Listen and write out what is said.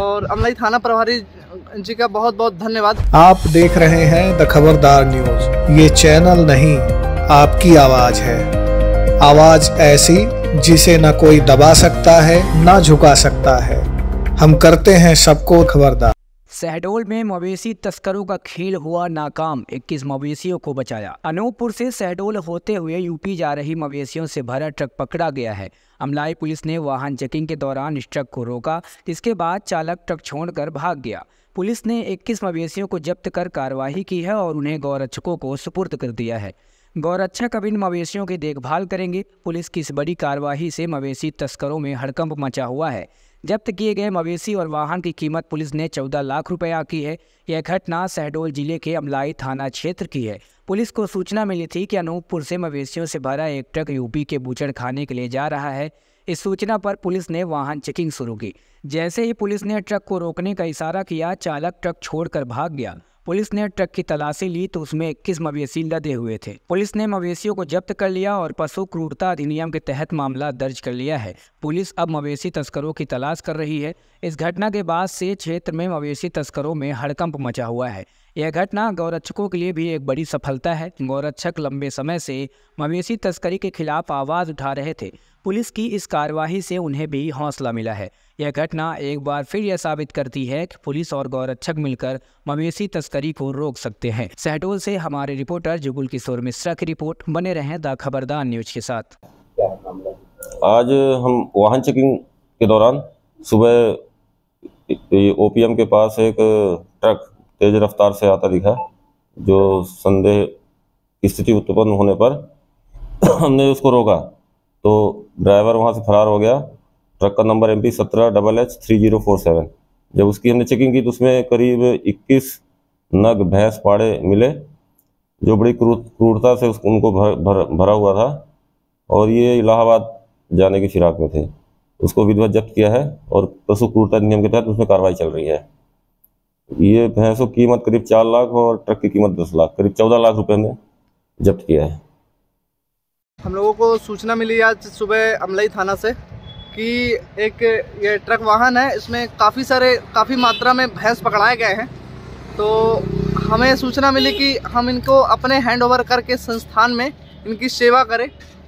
और अमलाई थाना प्रभारी जी का बहुत बहुत धन्यवाद आप देख रहे हैं द खबरदार न्यूज ये चैनल नहीं आपकी आवाज है आवाज ऐसी जिसे न कोई दबा सकता है न झुका सकता है हम करते हैं सबको खबरदार शहडोल में मवेशी तस्करों का खेल हुआ नाकाम 21 मवेशियों को बचाया अनूपपुर से शहडोल होते हुए यूपी जा रही मवेशियों से भरा ट्रक पकड़ा गया है अमलाई पुलिस ने वाहन चेकिंग के दौरान इस ट्रक को रोका जिसके बाद चालक ट्रक छोड़कर भाग गया पुलिस ने 21 मवेशियों को जब्त कर कार्रवाई की है और उन्हें गौरक्षकों को सुपुर्द कर दिया है गौरक्षक अब इन मवेशियों की देखभाल करेंगे पुलिस की इस बड़ी कार्रवाई से मवेशी तस्करों में हड़कंप मचा हुआ है जब्त किए गए मवेशी और वाहन की कीमत पुलिस ने चौदह लाख रुपये की है यह घटना शहडोल जिले के अमलाई थाना क्षेत्र की है पुलिस को सूचना मिली थी कि अनूपपुर से मवेशियों से भरा एक ट्रक यूपी के बूचड़ खाने के लिए जा रहा है इस सूचना पर पुलिस ने वाहन चेकिंग शुरू की जैसे ही पुलिस ने ट्रक को रोकने का इशारा किया चालक ट्रक छोड़कर भाग गया पुलिस ने ट्रक की तलाशी ली तो उसमें इक्कीस मवेशी लदे हुए थे पुलिस ने मवेशियों को जब्त कर लिया और पशु क्रूरता अधिनियम के तहत मामला दर्ज कर लिया है पुलिस अब मवेशी तस्करों की तलाश कर रही है इस घटना के बाद से क्षेत्र में मवेशी तस्करों में हड़कंप मचा हुआ है यह घटना गौरक्षकों के लिए भी एक बड़ी सफलता है गौरक्षक लंबे समय से मवेशी तस्करी के खिलाफ आवाज़ उठा रहे थे पुलिस की इस कार्यवाही से उन्हें भी हौसला मिला है यह घटना एक बार फिर यह साबित करती है कि पुलिस और गौरक्षक मिलकर मवेशी तस्करी को रोक सकते हैं सहटोल से हमारे रिपोर्टर जुगुल किशोर मिश्रा की रिपोर्ट बने रहे द खबरदार न्यूज के साथ आज हम वाहन चेकिंग के दौरान सुबह ओपीएम के पास एक ट्रक तेज रफ्तार से आता दिखा जो संदेह स्थिति उत्पन्न होने पर हमने उसको रोका तो ड्राइवर वहाँ से फरार हो गया ट्रक का नंबर एम पी सत्रह double H three zero four seven जब उसकी हमने चेकिंग की तो उसमें करीब इक्कीस नग भैंस पाड़े मिले जो बड़ी क्रूरता से उनको भर, भर भरा हुआ था और ये इलाहाबाद जाने की फिराक में थे उसको विधिवत जब्त किया है और पशु क्रूरता नियम के तहत उसमें कार्रवाई चल रही है ये भैंसों की कीमत करीब चार लाख और ट्रक की कीमत दस लाख करीब चौदह लाख रुपए में जब्त किया है हम लोगों को सूचना मिली आज सुबह अमलई थाना से कि एक ये ट्रक वाहन है इसमें काफ़ी सारे काफ़ी मात्रा में भैंस पकड़ाए गए हैं तो हमें सूचना मिली कि हम इनको अपने हैंड ओवर करके संस्थान में इनकी सेवा करें